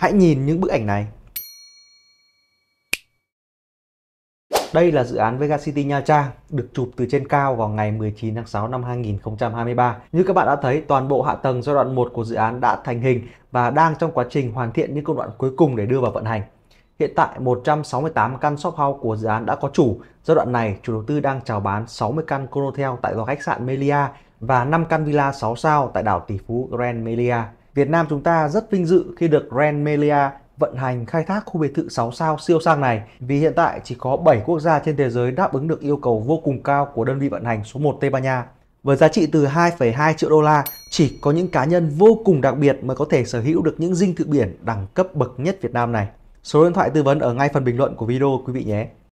Hãy nhìn những bức ảnh này. Đây là dự án Vega City Nha Trang được chụp từ trên cao vào ngày 19 tháng 6 năm 2023. Như các bạn đã thấy, toàn bộ hạ tầng giai đoạn 1 của dự án đã thành hình và đang trong quá trình hoàn thiện những công đoạn cuối cùng để đưa vào vận hành. Hiện tại 168 căn shop house của dự án đã có chủ. Giai đoạn này, chủ đầu tư đang chào bán 60 căn Conotel tại tòa khách sạn Melia và 5 căn villa 6 sao tại đảo tỷ phú Grand Melia. Việt Nam chúng ta rất vinh dự khi được Grand Melia vận hành khai thác khu biệt thự 6 sao siêu sang này vì hiện tại chỉ có 7 quốc gia trên thế giới đáp ứng được yêu cầu vô cùng cao của đơn vị vận hành số 1 Tây Ban Nha. Với giá trị từ 2,2 triệu đô la, chỉ có những cá nhân vô cùng đặc biệt mới có thể sở hữu được những dinh thự biển đẳng cấp bậc nhất Việt Nam này. Số điện thoại tư vấn ở ngay phần bình luận của video quý vị nhé.